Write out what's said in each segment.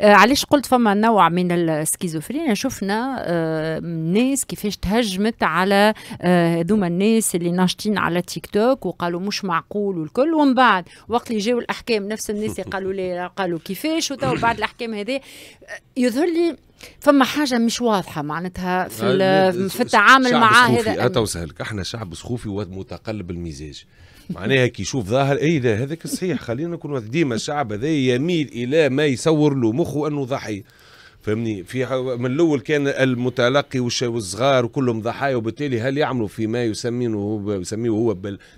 آه، علاش قلت فما نوع من السكيزوفرينيا شفنا آه، ناس كيفاش تهجمت على آه، هذوما الناس اللي ناشطين على تيك توك وقالوا مش معقول والكل ومن بعد وقت اللي جاوا الاحكام نفس الناس قالوا لي قالوا كيفاش وتو بعد الاحكام هذه يظهر لي فما حاجة مش واضحة معناتها في, في التعامل مع هذا أتو سهلك احنا شعب سخوفي ومتقلب المزاج معناها كي يشوف ظاهر اي لا هذاك صحيح خلينا نكون ديما الشعب هذا يميل الى ما يصور له مخه انه ضحيه فهمني في من الاول كان المتلقي والصغار وكلهم ضحايا وبالتالي هل يعملوا في ما يسمينه يسميه هو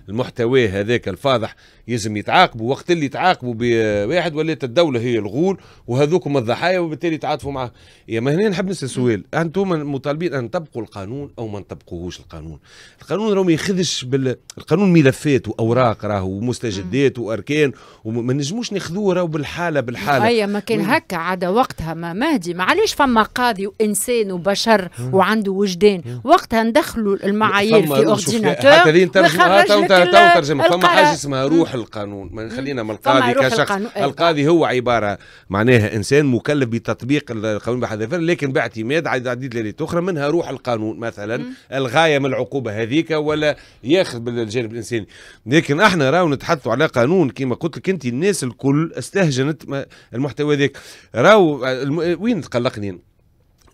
بالمحتوى هذاك الفاضح يلزم يتعاقبوا وقت اللي يتعاقبوا بواحد ولات الدوله هي الغول وهذوك الضحايا وبالتالي يتعاطفوا معه يا ما هنا نحب نسال سؤال انتم مطالبين ان تطبقوا القانون او ما نطبقوهوش القانون القانون راه ما ياخذش بال... القانون ملفات واوراق راهو ومستجدات واركان وما نجموش ناخذوه راهو بالحاله بالحاله اي أيوة، ما كان هكا عاد وقتها ما مهدي معليش فما قاضي وانسان وبشر وعنده وجدان وقتها ندخلوا المعايير في اورديناتور حتى لين تو آه، فما حاجه اسمها روح القانون ما خلينا من القاضي كشخص إيه. القاضي هو عباره معناها انسان مكلف بتطبيق القانون بحد ذاته لكن باعتماد عديد الاليات اخرى منها روح القانون مثلا الغايه من العقوبه هذيك ولا ياخذ بالجانب الانساني لكن احنا راهو نتحدثوا على قانون كما قلت لك انت الناس الكل استهجنت المحتوى ذاك راهو وين موقوفين تقلقني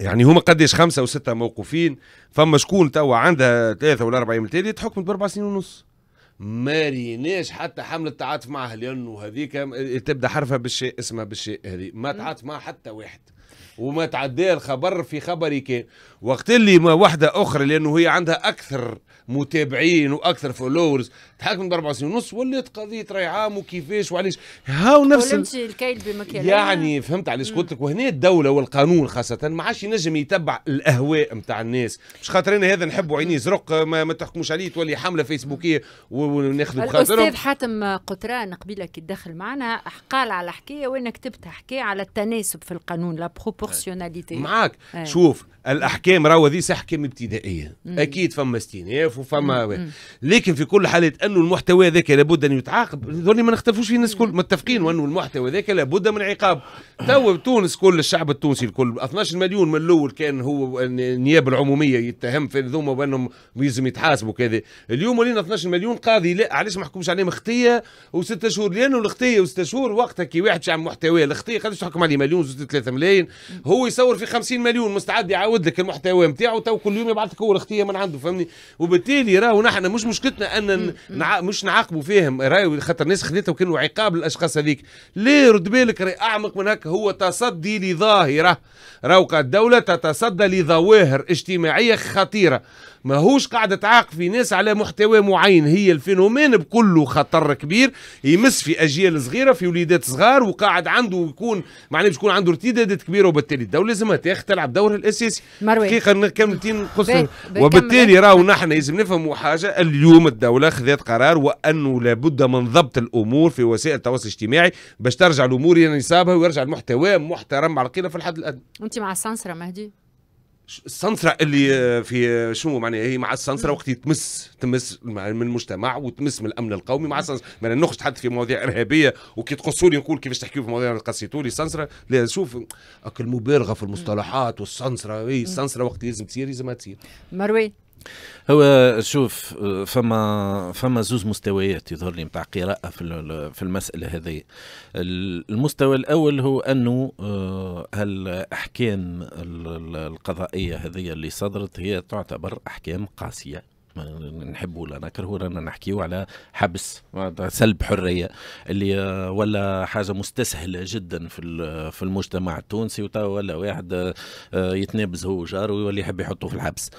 يعني هما قداش خمسه وسته موقوفين فما شكون توا عندها ثلاثه ولا اربع ايام تحكمت باربع سنين ونص ما ريناش حتى حمله تعاطف معها لانه هذيك تبدا حرفها بالشيء اسمها بالشيء هذه ما تعاطف معها حتى واحد وما تعدى الخبر في خبري كان وقت اللي ما واحدة أخرى لأنه هي عندها أكثر متابعين وأكثر فولورز تحكم بأربع سنين ونص ولات قضية رأي عام وكيفاش وعلاش هاو نفس الكيل بمكان يعني فهمت علاش قلت لك وهنا الدولة والقانون خاصة ما عادش ينجم يتبع الأهواء نتاع الناس مش خاطر أنا هذا نحبوا عينيه زرق ما, ما تحكموش عليه تولي حملة فيسبوكية وناخذ بخاطرهم الأستاذ حاتم قطران قبيلة كي معنا قال على حكاية وأنا كتبتها حكاية على التناسب في القانون لا بروبورسيوناليتي معاك إيه. شوف الاحكام راهو هذه احكام ابتدائيه اكيد فما استئناف وفما لكن في كل حاله انه المحتوى ذاك لابد ان يتعاقب ذولي ما نختلفوش في الناس الكل متفقين وانه المحتوى ذاك لابد من عقاب تو تونس كل الشعب التونسي الكل 12 مليون من الاول كان هو النيابه العموميه يتهم في ذوما بانهم لازم يتحاسبوا كذا اليوم ولينا 12 مليون قاضي لا علاش ما حكموش عليهم خطيه وست شهور لانه الخطيه وست شهور وقتها كي واحد شعب محتوى الخطيه قداش تحكم عليه مليون زوج ثلاثة ملايين مليون هو يصور في 50 مليون مستعد يعاود لك المحتوى نتاعو تو كل يوم يبعث لك هو الاختيه من عنده فهمني وبالتالي راهو نحن مش مشكلتنا ان نع... مش نعاقبوا فيهم راهو خاطر الناس خذيتها وكانوا عقاب للاشخاص هذيك لا رد بالك راهي اعمق من هكا هو تصدي لظاهره راهو الدوله تتصدى لظواهر اجتماعيه خطيره ماهوش قاعدة تعاق في ناس على محتوى معين هي الفينومين بكله خطر كبير يمس في أجيال صغيرة في وليدات صغار وقاعد عنده يكون معناه باش يكون عنده ارتدادات كبيرة كبيره وبالتالي الدوله لازم تاخذ تلعب دورها الاساسي دقيقه نكمل قصه وبالتالي راهو نحن لازم نفهموا حاجه اليوم الدوله خذت قرار وانه لابد من ضبط الامور في وسائل التواصل الاجتماعي باش ترجع الامور الى يعني نصابها ويرجع المحتوى محترم على القيله في الحد الادنى. انت مع السانسره مهدي؟ السنسرة اللي آه، في آه، شنو معناها هي مع السنسرة وقت تمس تمس من المجتمع وتمس من الامن القومي مع السنسرة ما نخش حتى في مواضيع ارهابيه وكي تقصوا لي نقول كيفاش تحكيوا في مواضيع قصيتوا لي السنسرة لا شوف المبالغه في المصطلحات والسنسرة هي السنسرة وقت لازم تصير لازمها تصير مروي هو شوف فما فما زوز مستويات يظهر لي نتاع قراءة في في المسألة هذه المستوى الأول هو أنه آه، هالأحكام القضائية هذه اللي صدرت هي تعتبر أحكام قاسية نحبه ولا نكرهه رانا نحكيو على حبس سلب حريه اللي آه، ولا حاجه مستسهله جدا في آه، في المجتمع التونسي ولا واحد آه، يتنابز هو وجاره ويولي يحب يحطه في الحبس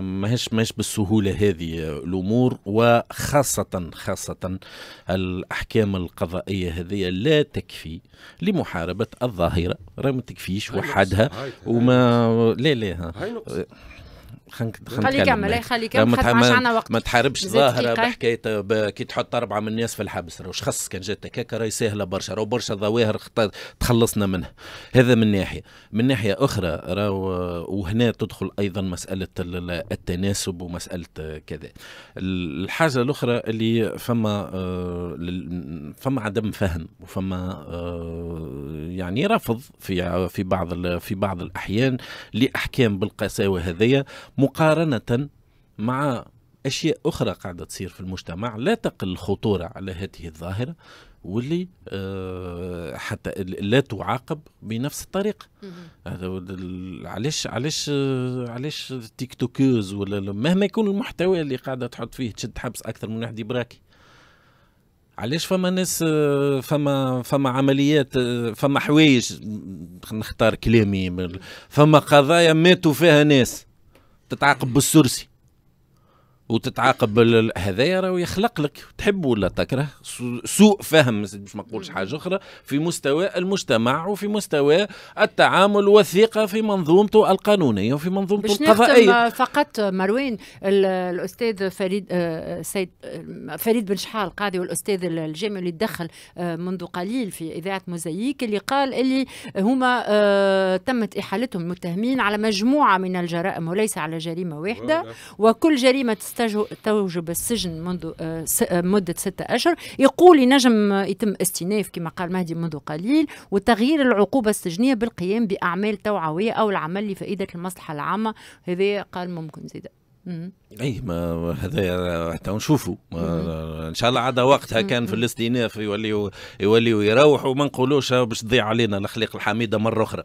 ماهيش ماهيش بالسهوله هذه الامور وخاصه خاصه الاحكام القضائيه هذه لا تكفي لمحاربه الظاهره راه ما تكفيش وحدها وما لا لا هاي نقص. خليك إيه، خليك كمل خليك كمل ما ما عندنا وقت ما تحاربش ظاهره بحكايه آه، كي تحط اربعه من الناس في الحبس واش خص كان جات هكاك راهي ساهله برشا راهو برشا ظواهر تخلصنا منها هذا من ناحيه من ناحيه اخرى راهو وهنا تدخل ايضا مساله التناسب ومساله آه، كذا الحاجه الاخرى اللي فما آه، فما عدم فهم وفما يعني رفض في في بعض في بعض الاحيان لاحكام بالقساوه هذيا مقارنة مع أشياء أخرى قاعدة تصير في المجتمع لا تقل خطورة على هذه الظاهرة واللي آه حتى لا تعاقب بنفس الطريقه علاش علاش آه، علاش التيك توكوز ولا مهما يكون المحتوى اللي قاعده تحط فيه تشد حبس اكثر من واحد يبراكي علاش فما ناس آه، فما فما عمليات آه، فما حوايج نختار كلامي فما قضايا ماتوا فيها ناس tetangga kebesur sih وتتعاقب هذايا راهو يخلق لك تحب ولا تكره سوء فهم باش ما نقولش حاجه اخرى في مستوى المجتمع وفي مستوى التعامل والثقه في منظومته القانونيه وفي منظومته القضائيه فقط مروان الاستاذ فريد آه، سيد آه، فريد بن شحال القاضي والاستاذ الجامعي اللي تدخل آه، منذ قليل في اذاعه موزاييك اللي قال اللي هما تمت احالتهم المتهمين على مجموعه من الجرائم وليس على جريمه واحده وكل جريمه تست توجب السجن منذ آه، آه، مدة ستة أشهر يقول ينجم يتم استئناف كما قال مهدي منذ قليل وتغيير العقوبة السجنية بالقيام بأعمال توعوية أو العمل لفائدة المصلحة العامة هذا قال ممكن زيادة اي ما هذا حتى نشوفوا ان شاء الله عدا وقتها كان في الاستئناف يوليوا يوليوا يروحوا ما نقولوش باش تضيع علينا الاخلاق الحميده مره اخرى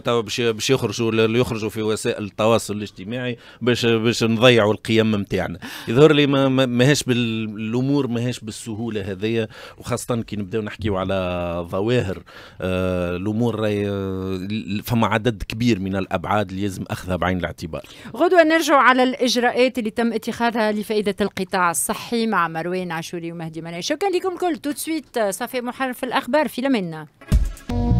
تو باش يخرجوا يخرجوا في وسائل التواصل الاجتماعي باش باش نضيعوا القيم نتاعنا يظهر لي ما ماهيش بالامور ماهيش بالسهوله هذيا وخاصه كي نبداو نحكيو على ظواهر آه، الامور آه، فما عدد كبير من الابعاد اللي لازم اخذها بعين الاعتبار غدوه نرجعوا على الإجراءات اللي تم اتخاذها لفائدة القطاع الصحي مع مروان عاشوري ومهدي مناي شكرا لكم كل تو سويت صافي محرف الأخبار في لمنا